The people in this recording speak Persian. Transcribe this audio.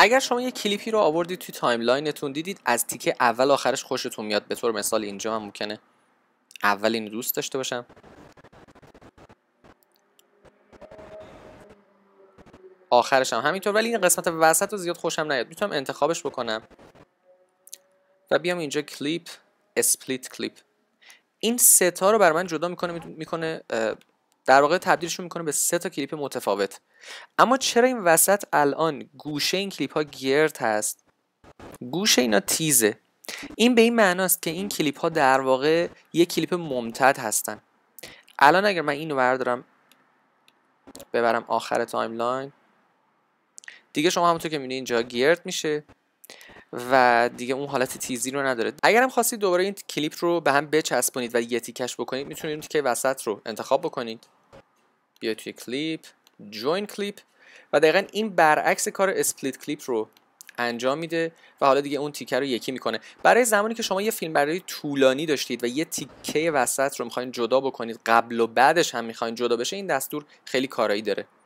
اگر شما یه کلیپی رو آوردید توی تایملاینتون دیدید از تیکه اول آخرش خوشتون میاد به طور مثال اینجا هم ممکنه اول اینو دوست داشته باشم آخرش هم همینطور ولی این قسمت وسط رو زیاد خوشم نیاد میتونم انتخابش بکنم و بیام اینجا کلیپ اسپلیت کلیپ این ستا رو بر من جدا میکنه میکنه در واقع تبدیلشون میکنه به سه تا کلیپ متفاوت اما چرا این وسط الان گوشه این کلیپ ها گرد هست گوشه اینا تیزه این به این معناست که این کلیپ ها در واقع یک کلیپ ممتد هستن الان اگر من اینو بردارم ببرم آخر تایملاین دیگه شما همونطور که میبینید اینجا گرد میشه و دیگه اون حالت تیزی رو نداره اگرم خواستید دوباره این کلیپ رو به هم بچسبونید و یه تیکش بکنید میتونید که وسط رو انتخاب بکنید بیا توی کلیپ جوین کلیپ و دقیقا این برعکس کار اسپلیت کلیپ رو انجام میده و حالا دیگه اون تیکه رو یکی میکنه برای زمانی که شما یه فیلم برای طولانی داشتید و یه تیکه وسط رو میخواین جدا بکنید قبل و بعدش هم میخواین جدا بشه این دستور خیلی کارایی داره